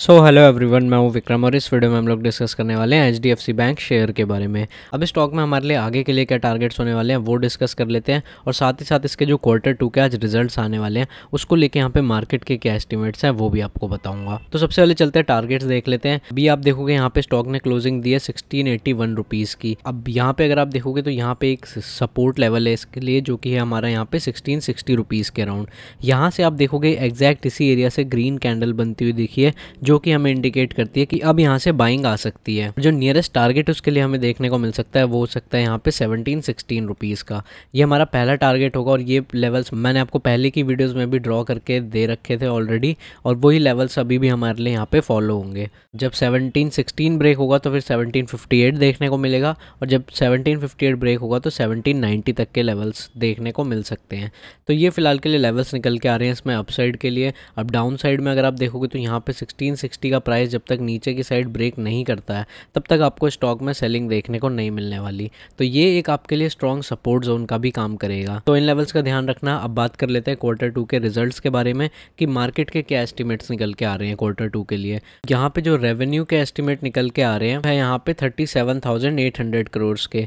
so hello everyone मैं हूँ विक्रम और इस वीडियो में हम लोग डिस्कस करने वाले हैं एच बैंक शेयर के बारे में अब इस स्टॉक में हमारे लिए आगे के लिए क्या टारगेट्स होने वाले हैं वो डिस्कस कर लेते हैं और साथ ही साथ इसके जो क्वार्टर टू के आज रिजल्ट्स आने वाले हैं उसको लेके यहाँ पे मार्केट के क्या एस्टिमेट्स हैं वो भी आपको बताऊंगा तो सबसे पहले चलते हैं टारगेट्स देख लेते हैं अभी आप देखोगे यहाँ पे स्टॉक ने क्लोजिंग दी है सिक्सटीन एटी वन रुपीज़ की अब यहाँ पे अगर आप देखोगे तो यहाँ पे एक सपोर्ट लेवल है इसके लिए जो कि है हमारा यहाँ पे सिक्सटीन सिक्सटी रुपीज़ के अराउंड यहाँ से आप देखोगे एग्जैक्ट इसी एरिया से ग्रीन कैंडल बनती हुई देखिए जो कि हमें इंडिकेट करती है कि अब यहाँ से बाइंग आ सकती है जो नियरेस्ट टारगेट उसके लिए हमें देखने को मिल सकता है वो हो सकता है यहाँ पे सेवनटीन सिक्सटीन रुपीज़ का ये हमारा पहला टारगेट होगा और ये लेवल्स मैंने आपको पहले की वीडियोज़ में भी ड्रॉ करके दे रखे थे ऑलरेडी और वही लेवल्स अभी भी हमारे लिए यहाँ पे फॉलो होंगे जब सेवनटीन सिक्सटीन ब्रेक होगा तो फिर सेवनटीन फिफ्टी एट देखने को मिलेगा और जब सेवनटीन फिफ्टी एट ब्रेक होगा तो सेवनटीन नाइन्टी तक के लेवल्स देखने को मिल सकते हैं तो ये फिलहाल के लिए लेवल्स निकल के आ रहे हैं इसमें अपसाइड के लिए अब डाउन साइड में अगर आप देखोगे तो यहाँ पे सिक्सटीन 1960 का प्राइस जब तक नीचे की साइड ब्रेक नहीं करता है तब तक आपको स्टॉक में सेलिंग देखने को नहीं मिलने वाली तो ये एक आपके लिए स्ट्रॉन्ग सपोर्ट जोन का भी काम करेगा तो इन लेवल्स का ध्यान रखना अब बात कर लेते हैं क्वार्टर टू के रिजल्ट के बारे में कि मार्केट के क्या एस्टिमेट्स निकल के आ रहे हैं क्वार्टर टू के लिए यहाँ पे जो रेवेन्यू के एस्टिमेट निकल के आ रहे हैं है यहाँ पे thirty seven thousand eight hundred crore के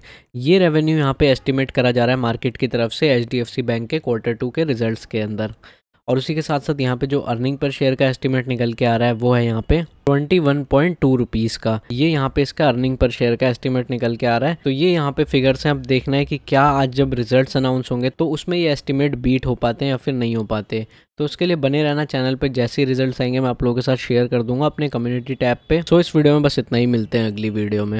ये रेवेन्यू यहाँ पे एस्टिमेट करा जा रहा है मार्केट की तरफ से एच बैंक के क्वार्टर टू के रिजल्ट के अंदर और उसी के साथ साथ यहाँ पे जो अर्निंग पर शेयर का एस्टिमेट निकल के आ रहा है वो है यहाँ पे ट्वेंटी वन पॉइंट टू का ये यहाँ पे इसका अर्निंग पर शेयर का एस्टिमेट निकल के आ रहा है तो ये यहाँ पे फिगर्स हैं अब देखना है कि क्या आज जब रिजल्ट्स अनाउंस होंगे तो उसमें ये एस्टिमेट बीट हो पाते हैं या फिर नहीं हो पाते तो उसके लिए बने रहना चैनल पर जैसे रिजल्ट आएंगे मैं आप लोगों के साथ शेयर कर दूंगा अपने कम्युनिटी टैब पे सो इस वीडियो में बस इतना ही मिलते हैं अगली वीडियो में